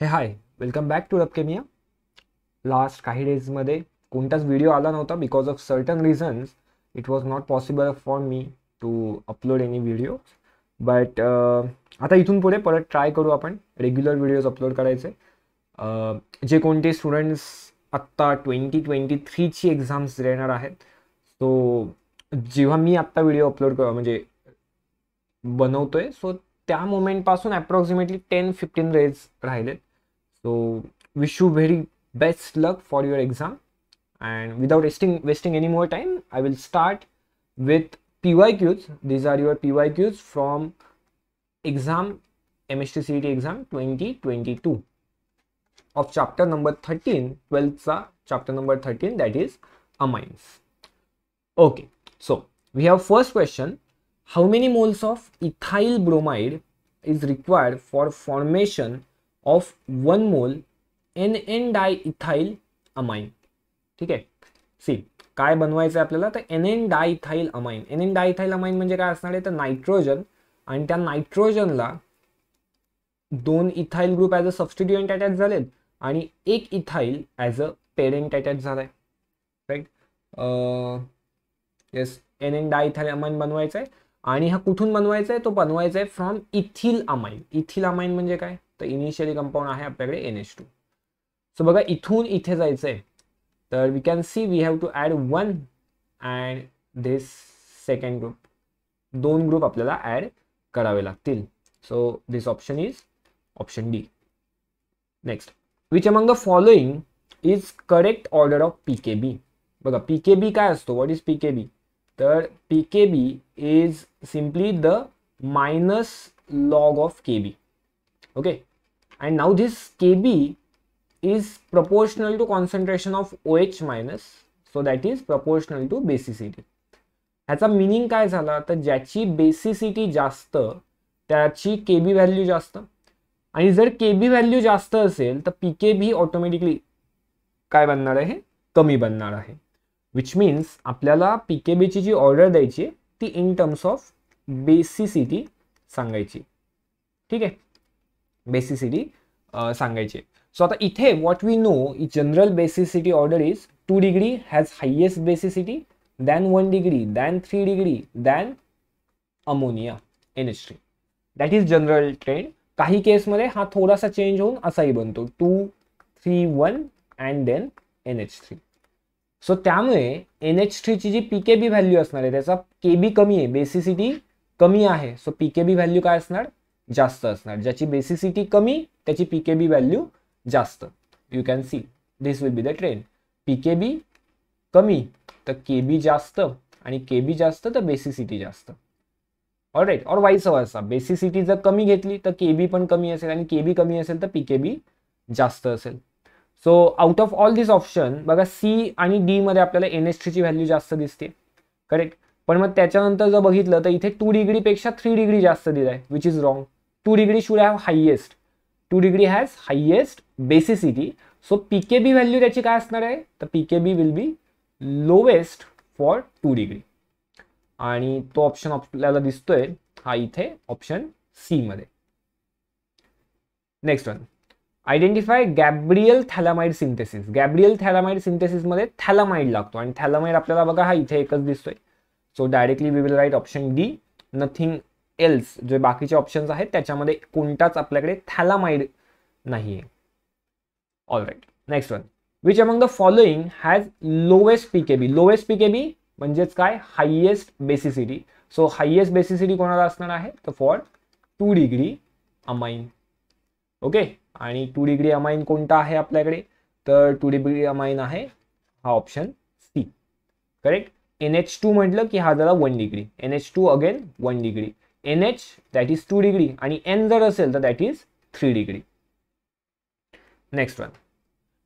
हे hi welcome back to रबकेमिया last काही डेजमध्ये कोणताच व्हिडिओ आला नव्हता because of certain reasons it was not possible for me to upload any video but आता इथून पुढे परत ट्राय करू आपण रेग्युलर व्हिडिओज अपलोड करायचे uh, जे कोणते स्टुडंट्स आत्ता ट्वेंटी ट्वेंटी थ्रीची एक्झाम्स देणार आहेत सो जेव्हा मी आत्ता व्हिडिओ अपलोड म्हणजे बनवतो आहे सो त्या मोमेंटपासून अप्रॉक्सिमेटली टेन फिफ्टीन डेज राहिलेत so wish you very best luck for your exam and without wasting wasting any more time I will start with P Y Qs these are your P Y Qs from exam M S T C T exam twenty twenty two of chapter number thirteen ट्वेल्थचा chapter number thirteen that is amines okay so we have first question how many moles of ethyl bromide is required for formation of one mole NN diethyl amine ठीक आहे see काय बनवायचं आपल्याला तर N N diethyl amine N N diethyl amine म्हणजे काय असणार आहे तर नायट्रोजन आणि त्या नायट्रोजनला दोन ethyl group as a substituent attach झालेत आणि एक ethyl as a parent attach झाला आहे right yes N N diethyl amine बनवायचं आहे आणि हा कुठून बनवायचा आहे तो बनवायचा आहे from ethyl amine ethyl amine म्हणजे काय तर इनिशियली कंपाऊंड आहे आपल्याकडे एन एच टू सो बघा इथून इथे जायचं आहे तर we can see we have to add one and this second group दोन ग्रुप आपल्याला ॲड करावे लागतील so this option is option D next which among the following is correct order of P K B बघा P K B काय असतो what is P K B तर P K B is simply the minus log of K B okay and now this K B is proportional to concentration of O H minus so that is proportional to basicity ह्याचा meaning काय झाला तर ज्याची basicity जास्त त्याची के B value जास्त आणि जर के बी व्हॅल्यू जास्त असेल तर पी के बी ऑटोमॅटिकली काय बनणार आहे कमी बनणार आहे विच मीन्स आपल्याला पी के बीची जी ऑर्डर द्यायची ती इन टर्म्स ऑफ बेसिसिटी सांगायची ठीक आहे बेसिसिटी सांगायची सो आता इथे what we know in general basicity order is two degree has highest basicity than one degree than three degree than ammonia N H three that is general trend काही केसमध्ये हा थोडासा चेंज होऊन असाही बनतो two three one and then N H three so त्यामुळे N H थ्रीची जी पी के बी व्हॅल्यू असणार आहे त्याचा के बी कमी आहे बेसिसिटी कमी आहे so P K B value काय असणार जास्त असणार ज्याची बेसिसिटी कमी त्याची पी के बी व्हॅल्यू जास्त you can see this will be the trend P K B कमी तर के बी जास्त आणि के बी जास्त तर बेसिसिटी जास्त ऑल राईट और वाईस असा बेसिसिटी जर कमी घेतली तर के बी पण कमी असेल आणि के बी कमी असेल तर पी के बी जास्त असेल so out of all this option बघा सी आणि डी मध्ये आपल्याला एन एस थ्रीची व्हॅल्यू जास्त दिसते करेक्ट पण मग त्याच्यानंतर जर बघितलं तर इथे टू डिग्रीपेक्षा थ्री डिग्री जास्त दिलाय which is wrong two degree should have highest two degree has highest basicity so P B value त्याची काय असणार आहे तर P K B will be lowest for two degree आणि तो ऑप्शन आपल्याला दिसतोय हा इथे ऑप्शन सी मध्ये next one identify Gabriel phthalimide synthesis Gabriel phthalimide सिंथेसिसमध्ये थॅलामाइड लागतो आणि थॅलामाइड आपल्याला बघा हा इथे एकच दिसतोय so directly we will write option D nothing else जे बाकीचे ऑप्शन्स आहेत त्याच्यामध्ये कोणताच आपल्याकडे थॅलामाइड नाही आहे all right next one which among the following has lowest P K B lowest P K B म्हणजेच काय highest basicity so highest basicity कोणाला असणार आहे तर for two degree amine okay आणि टू डिग्री अमाइन कोणता आहे आपल्याकडे तर टू डिग्री अमाइन आहे हा option C correct N H two म्हटलं की हा झाला one degree N H two again one degree N H that is two degree आणि एन जर असेल तर that is three degree next one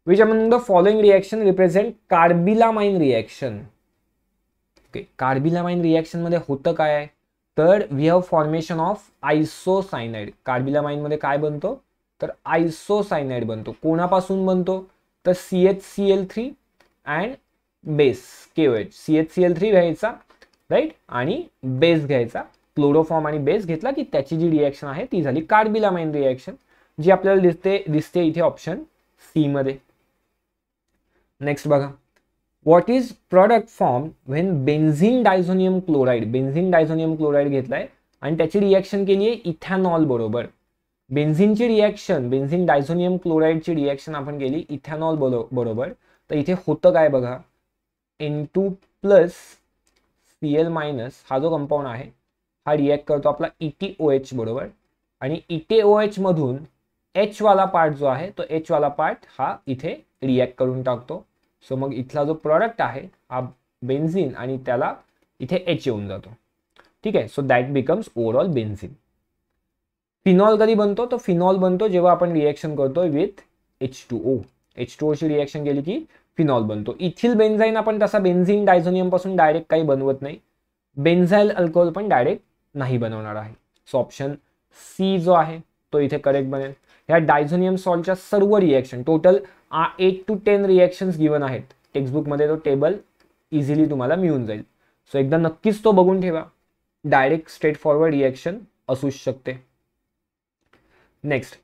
which among the following reaction represent carbylamine reaction okay carbylamine मध्ये होतं काय तर we have formation of isocyanide कार्बिलामाइनमध्ये काय बनतो तर आयसोसायनाइड बनतो कोणापासून बनतो तर C H C L three and base K O H C H C L three घ्यायचा राईट आणि बेस घ्यायचा क्लोरोफॉर्म आणि बेस घेतला की त्याची जी रिॲक्शन आहे ती झाली कार्बिलामाइन रिॲक्शन जी आपल्याला दिसते दिसते इथे ऑप्शन सी मध्ये नेक्स्ट बघा what is product form when benzene diazonium chloride benzene diazonium chloride घेतलाय आणि त्याची रिॲक्शन केली आहे इथॅनॉल बरोबर बेन्झिनची रिॲक्शन बेन्झिन डायझोनियम क्लोराईडची रिॲक्शन आपण केली इथॅनॉल बरोबर तर इथे होतं काय बघा N two plus C L minus हा जो कंपाऊंड आहे हा रिॲक्ट करतो आपला टी ओ एच बरोबर आणि टी e ओ एचमधून एचवाला पार्ट जो आहे तो एचवाला पार्ट हा इथे रिॲक्ट करून टाकतो सो मग इथला जो प्रॉडक्ट आहे हा बेन्झिन आणि त्याला इथे एच येऊन जातो ठीक आहे so that becomes overall benzene phenol कधी बनतो तर फिनॉल बनतो जेव्हा आपण रिएक्शन करतो with H two O H two ओशी रिॲक्शन केली की फिनॉल बनतो इथिल बेन्झाईन आपण तसा बेन्झिन डायझोनियम पासून डायरेक्ट काही बनवत नाही बेन्झाईल अल्कोहोल पण डायरेक्ट नाही बनवणार आहे सो ऑप्शन सी जो आहे तो इथे करेक्ट बनेल ह्या डायझोनियम सॉल्टच्या सर्व reaction total eight to ten reactions given आहेत टेक्स्टबुकमध्ये तो टेबल इझिली तुम्हाला मिळून जाईल सो एकदा नक्कीच तो बघून ठेवा डायरेक्ट स्ट्रेट फॉरवर्ड रिएक्शन असूच शकते next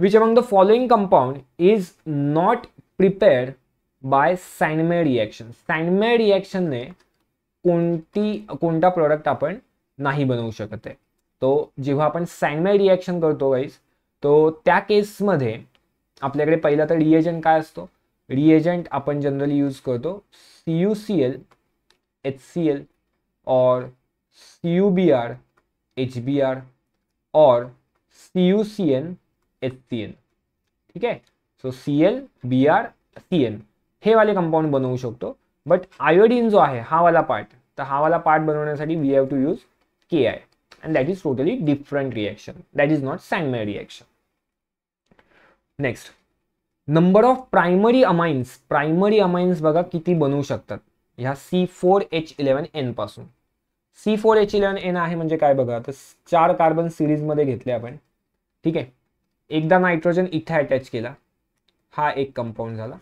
which among the following compound is not prepare bye सॅनमे reaction सॅनमे रिॲक्शनने कोणती कोणता प्रोडक्ट आपण नाही बनवू शकत आहे तो जेव्हा आपण सॅनमे रिॲक्शन करतो वाईज तो त्या केसमध्ये आपल्याकडे पहिला तर रिएजंट काय असतो रिएजंट आपण जनरली यूज करतो C U C L H C L और C U B R H B R और C U C N H C N ठीक आहे so C L B R C N हे वाले compound बनवू शकतो but iodine जो आहे हा वाला पार्ट तर हा वाला पार्ट बनवण्यासाठी we have to use K I and that is totally different reaction that is not Sandmeyer reaction next number of primary amines primary amines बघा किती बनवू शकतात ह्या C four H eleven N पासून C four H eleven N आहे म्हणजे काय बघा तर चार कार्बन सिरीजमध्ये घेतले आपण ठीक आहे एकदा नायट्रोजन इथे अटॅच केला हा एक कंपाऊंड झाला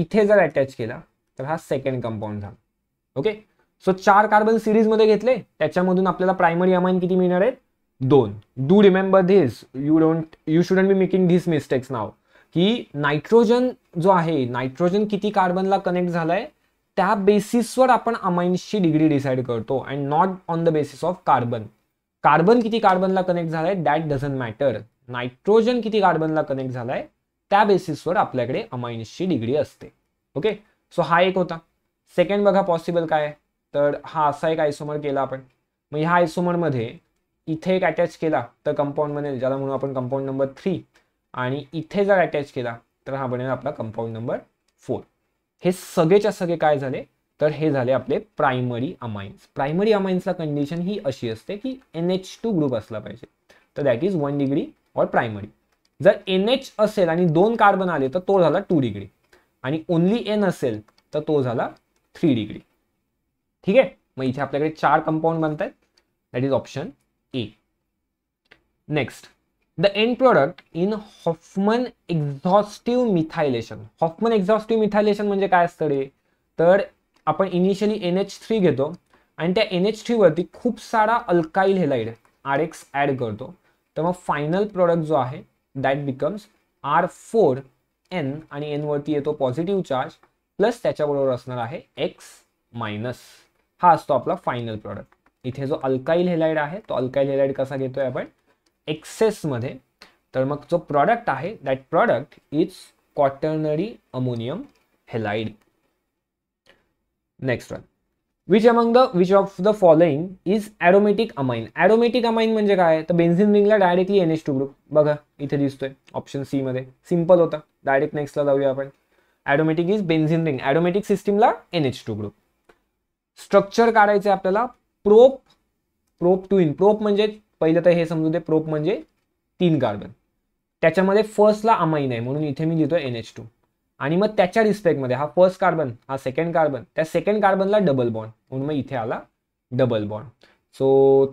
इथे जर अटॅच केला तर हा सेकंड कंपाऊंड झाला ओके सो चार कार्बन सिरीजमध्ये घेतले त्याच्यामधून आपल्याला प्रायमरी अमाइन किती मिळणार आहे दोन do remember this you don't you shouldn't be making this mistakes नाव की नायट्रोजन जो आहे नायट्रोजन किती कार्बनला कनेक्ट झालाय त्या बेसिसवर आपण अमाइन्सची डिग्री डिसाईड करतो and not on the basis of carbon carbon किती कार्बनला कनेक्ट झालाय दॅट डझन मॅटर नायट्रोजन किती कार्बनला कनेक्ट झालाय त्या बेसिसवर आपल्याकडे अमाइन्सची डिग्री असते ओके सो हा एक होता सेकंड बघा पॉसिबल काय तर हा असा एक आयसोमर केला आपण मग ह्या आयसोमरमध्ये इथे एक अटॅच केला तर कंपाऊंड बनेल ज्याला म्हणून आपण कंपाऊंड नंबर थ्री आणि इथे जर अटॅच केला तर हा बनेल आपला कंपाऊंड नंबर फोर हे सगळेच्या सगळे काय झाले तर हे झाले आपले प्रायमरी अमाइन्स प्रायमरी अमाइन्सचा कंडिशन ही अशी असते की एन एच टू ग्रुप असला पाहिजे तर that is one degree or primary जर एन एच असेल आणि दोन कार्बन आले तर तो झाला टू डिग्री आणि ओन्ली एन असेल तर तो झाला थ्री डिग्री ठीक आहे मग इथे आपल्याकडे चार कंपाऊंड बनत आहेत that is option A next the end product in Hofmann exhaustive methylation Hofmann exhaustive methylation म्हणजे काय असतं रे तर आपण इनिशियली एन एच थ्री घेतो आणि त्या एन एच थ्रीवरती खूप सारा alkyl halide R X add करतो तर मग फायनल प्रोडक्ट जो आहे that becomes R four N आणि एनवरती येतो पॉझिटिव्ह चार्ज प्लस त्याच्याबरोबर असणार आहे एक्स मायनस हा असतो आपला फायनल प्रॉडक्ट इथे जो अल्काइल हेलाइड आहे तो अल्काईल हेलाइड कसा घेतोय आपण एक्सेसमध्ये तर मग जो प्रॉडक्ट आहे that product is quaternary ammonium halide next one which among the which of the following is aromatic amine aromatic amine म्हणजे काय तर बेन्झिन रिंगला directly N H two group बघा इथे दिसतोय ऑप्शन सी मध्ये सिम्पल होता डायरेक्ट नेक्स्टला जाऊया आपण aromatic is benzene ring aromatic सिस्टीमला N H two group structure आहे आपल्याला prop prop two ene prop म्हणजे पहिलं तर हे समजू दे प्रोप म्हणजे तीन कार्बन त्याच्यामध्ये फर्स्टला अमाइन आहे म्हणून इथे मी लिहितोय एन एच टू आणि मग त्याच्या रिस्पेक्टमध्ये हा फर्स्ट कार्बन हा सेकंड कार्बन त्या सेकंड कार्बनला डबल बॉन्ड म्हणून मग इथे आला डबल बॉन्ड सो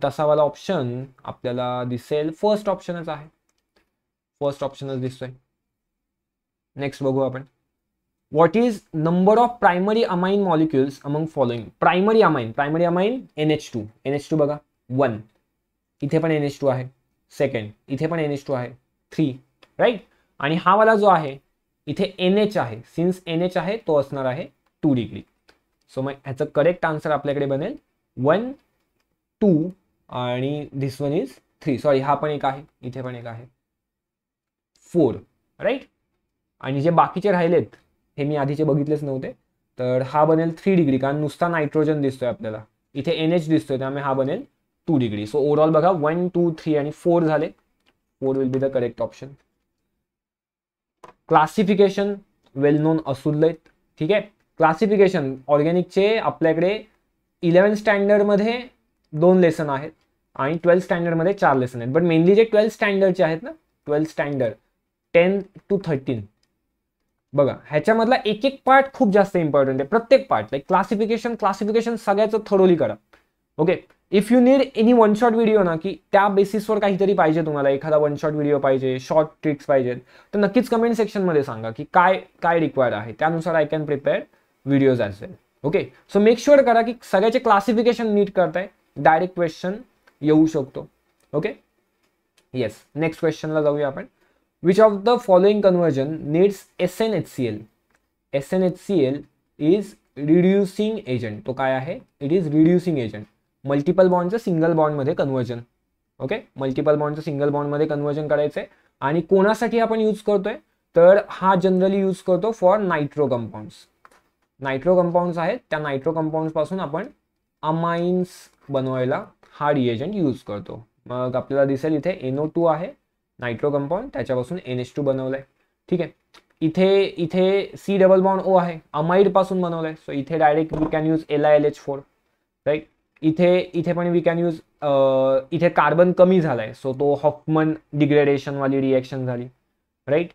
तसावाला ऑप्शन आपल्याला दिसेल फर्स्ट ऑप्शनच आहे फर्स्ट ऑप्शनच दिसतोय नेक्स्ट बघू आपण what is number of primary amine molecules among following primary amine primary amine N H two N H two बघा वन इथे पण एन एच टू आहे सेकंड इथे पण एन एच टू आहे थ्री राईट आणि हा वाला जो आहे इथे एन एच आहे सिन्स एन एच आहे तो असणार आहे टू डिग्री सो मग ह्याचं करेक्ट आन्सर आपल्याकडे बनेल वन टू आणि this one is three sorry हा पण एक आहे इथे पण एक आहे फोर राईट आणि जे बाकीचे राहिलेत हे मी आधीचे बघितलेच नव्हते तर हा बनेल थ्री डिग्री कारण नुसता नायट्रोजन दिसतोय आपल्याला इथे एन एच दिसतोय त्यामुळे हा बनेल टू डिग्री सो ओव्हरऑल बघा वन टू थ्री आणि फोर झाले four will be the correct option classification well known असूललेत ठीक आहे क्लासिफिकेशन ऑर्गॅनिकचे आपल्याकडे इलेवन स्टँडर्डमध्ये दोन लेसन आहेत आणि ट्वेल्थ स्टँडर्डमध्ये चार लेसन आहेत बट मेनली जे ट्वेल्थ स्टँडर्डचे आहेत ना twelfth standard ten to thirteen बघा ह्याच्यामधला एक एक पार्ट खूप जास्त इम्पॉर्टंट आहे प्रत्येक पार्ट लाईक क्लासिफिकेशन क्लासिफिकेशन सगळ्याचं थोडोली करा okay if you need any one shot video ना की त्या बेसिसवर काहीतरी पाहिजे तुम्हाला एखादा वन शॉट व्हिडिओ पाहिजे शॉर्ट ट्रिक्स पाहिजेत तर नक्कीच कमेंट सेक्शनमध्ये सांगा की काय काय रिक्वायर्ड आहे त्यानुसार I can prepare videos as well okay so make sure करा की सगळ्याचे क्लासिफिकेशन नीट करताय डायरेक्ट क्वेश्चन येऊ शकतो ओके येस नेक्स्ट क्वेश्चनला जाऊया आपण which of the following conversion needs S N H C L S N H C L is reducing agent तो काय आहे it is reducing agent multiple बॉन्डचं सिंगल बॉन्डमध्ये कन्वर्जन ओके मल्टिपल बॉन्डचं single बॉन्डमध्ये कन्वर्जन करायचं आहे आणि कोणासाठी आपण यूज करतोय तर हा जनरली यूज करतो for nitro compounds nitro compounds आहेत त्या नायट्रो कंपाऊंड्सपासून आपण अमाइन्स बनवायला हा रिएजंट यूज करतो मग आपल्याला दिसेल इथे एनओ टू आहे नायट्रो कंपाऊंड त्याच्यापासून एन एच टू बनवलं आहे ठीक आहे इथे इथे सी डबल बॉन्ड ओ आहे अमाइडपासून बनवलं आहे सो इथे direct you can use L I L H four right इथे इथे पण वी कॅन यूज इथे कार्बन कमी झालाय सो तो डिग्रेडेशन डिग्रेडेशनवाली रिएक्शन झाली राईट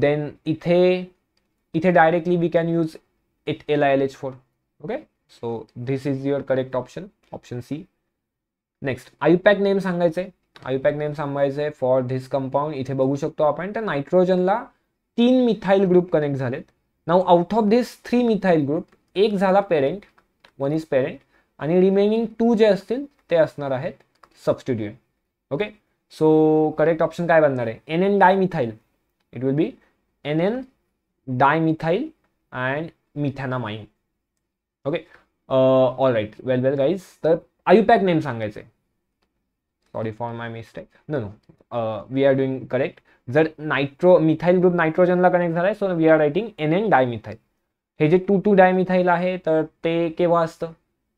देन इथे इथे directly we can use it L I L H four okay so this is your correct option option C next IUPAC name सांगायचंय IUPAC name सांगायचं आहे फॉर धिस कंपाऊंड इथे बघू शकतो आपण तर नायट्रोजनला तीन मिथाईल ग्रुप कनेक्ट झालेत now out of this three methyl group एक झाला पेरेंट वन इज पेरेंट आणि रिमेनिंग टू जे असतील ते असणार आहेत substitute okay so correct option काय बनणार आहे N N dimethyl it will be N N dimethyl and methanamine okay all right well well guys तर आयुपॅक नेम सांगायचे sorry for my mistake no no we are doing correct जर nitro methyl group नायट्रोजनला connect झालाय so we are writing N N dimethyl हे जे to to डायमिथाईल आहे तर ते केव्हा असतं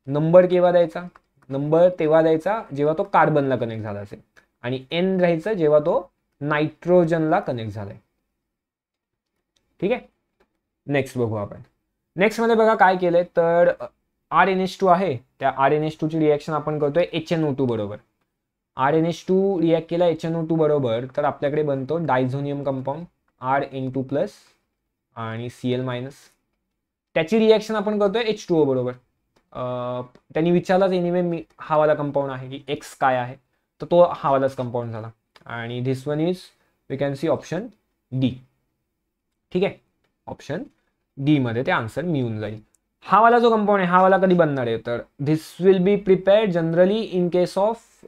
नंबर केव्हा द्यायचा नंबर तेव्हा द्यायचा जेव्हा तो कार्बनला कनेक्ट झाला असेल आणि एन राहायचं जेव्हा तो नायट्रोजनला कनेक्ट झालाय ठीक आहे नेक्स्ट बघू आपण नेक्स्ट मध्ये बघा काय केलंय तर आर एन एस टू आहे त्या आर एन एस ची रिएक्शन आपण करतोय एच एन ओ टू बरोबर R N S two react केला एच एन ओ टू बरोबर तर आपल्याकडे बनतो diazonium compound R N two plus आणि सी एल मायनस त्याची रिएक्शन आपण करतोय एच टू ओ बरोबर त्यांनी विचारलाच एनिवे मी हा वाला कंपाऊंड आहे की एक्स काय आहे तर तो हा वालाच कंपाऊंड झाला आणि this one is we can see option D ठीक आहे ऑप्शन डी मध्ये ते आन्सर मिळून जाईल हा वाला जो कंपाऊंड आहे हा वाला कधी बनणार आहे तर this will be prepared generally in case of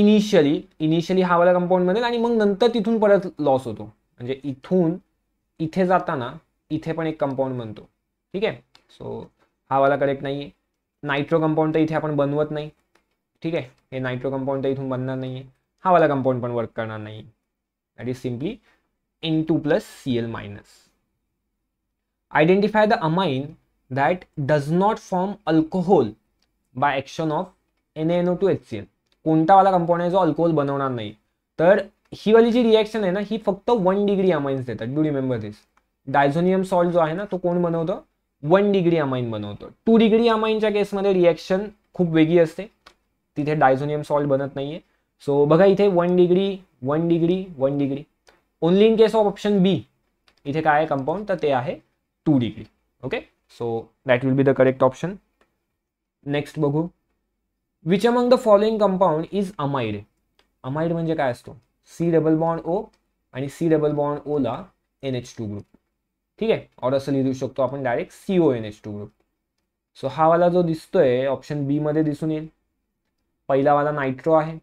initially initially हा वाला कंपाऊंड बनेल आणि मग नंतर तिथून परत लॉस होतो म्हणजे इथून इथे जाताना इथे पण एक कंपाऊंड बनतो ठीक आहे सो हा वाला करेक्ट नाही आहे नायट्रो कंपाऊंड तर इथे आपण बनवत नाही ठीक आहे हे नायट्रो कंपाऊंड तर इथून बनणार नाही हा वाला कंपाऊंड पण वर्क करणार नाही that is simply N two plus C L minus identify the amine that does not form alcohol by action of N N O two H C L कोणता वाला कंपाऊंड आहे जो अल्कोहोल बनवणार नाही तर ही वाली जी रिॲक्शन आहे ना ही फक्त वन डिग्री अमाइन्स देतात do remember this diazonium salt जो आहे ना तो कोण बनवतो वन डिग्री अमाइन बनवतो टू डिग्री अमाइनच्या केसमध्ये रिॲक्शन खूप वेगळी असते तिथे डायझोनियम सॉल्ट बनत नाहीये सो बघा इथे one degree one degree one degree only in case of option B इथे काय आहे कंपाऊंड तर ते आहे two degree okay so that will be the correct option next बघू which among the following compound is amide amide म्हणजे काय असतो सी डबल बॉन्ड ओ आणि सी डबल बॉन्ड ओला एन एच टू ग्रुप ठीक आहे और असं लिहू शकतो आपण direct O N H two group so हा वाला जो दिसतोय ऑप्शन बी मध्ये दिसून येईल पहिला वाला नायट्रो आहे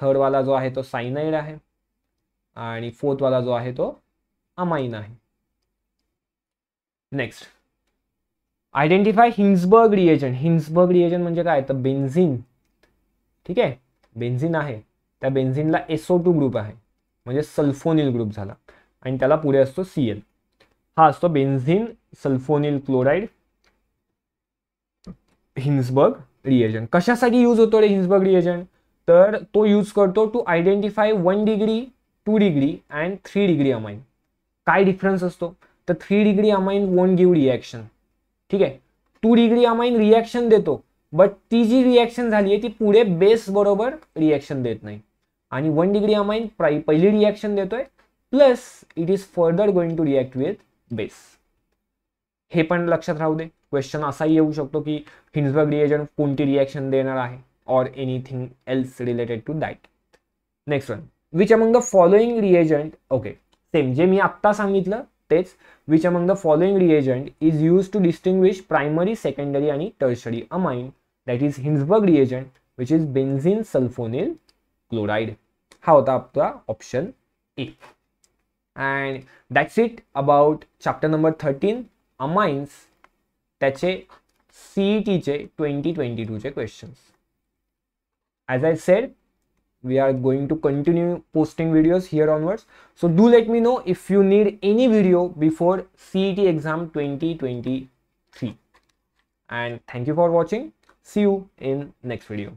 थर्ड वाला जो आहे तो सायनाइड आहे आणि फोर्थ वाला जो आहे तो अमाइन आहे next identify Hinsberg reagent Hinsberg reagent म्हणजे काय तर बेन्झिन ठीक आहे बेन्झिन आहे त्या बेन्झिनला एसओ टू ग्रुप आहे म्हणजे सल्फोनिल ग्रुप झाला आणि त्याला पुढे असतो सी हा असतो benzene sulfonyl chloride Hinsberg reagent कशासाठी यूज होतो रे हिन्सबर्ग रिएजन तर तो यूज करतो to identify one degree two degree and three degree amine काय डिफरन्स असतो तर three degree amine won't give reaction ठीक आहे टू डिग्री अमाइन रिॲक्शन देतो बट ती जी रिॲक्शन झाली आहे ती पुढे बेस बरोबर रिॲक्शन देत नाही आणि वन डिग्री अमाइन प्राई पहिली रिॲक्शन देतोय plus it is further going to react with base हे पण लक्षात राहू दे क्वेश्चन असाही येऊ शकतो की हिन्सबर्ग रिएजंट कोणती रिॲक्शन देणार आहे or anything else related to that next one which among the following reagent okay same जे मी आत्ता सांगितलं तेच which among the following reagent is use to distinguish primary secondary आणि tertiary amine that is Hinsberg reagent which is benzene sulfonyl chloride हा होता आपला option A and that's it about chapter number 13 amines That's CET CETJ 2022 questions as I said we are going to continue posting videos here onwards so do let me know if you need any video before CET exam 2023 and thank you for watching see you in next video